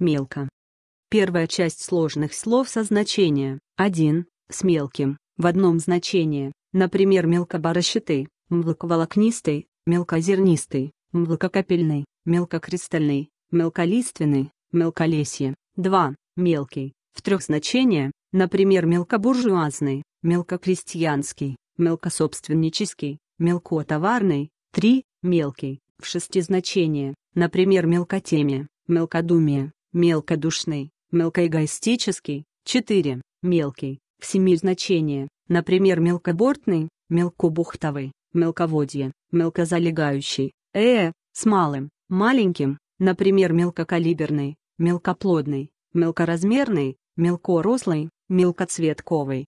мелко. Первая часть сложных слов со значения один с мелким в одном значении, например, мелкобарощатый, мелковолокнистый, мелкозернистый, мелкокапельный, мелкокристальный, мелколиственный, мелколесье. Два Мелкий в трех значениях, например, мелкобуржуазный, мелкокрестьянский, мелкособственнический, мелкотоварный. Три Мелкий в шести значениях, например, мелкотемия, мелкодумие, мелкодушный, мелкоэгоистический, 4. Мелкий, в семи значения, например, мелкобортный, мелкобухтовый, мелководье, мелкозалегающий, э, с малым, маленьким, например, мелкокалиберный, мелкоплодный, мелкоразмерный, мелкорослый, мелкоцветковый,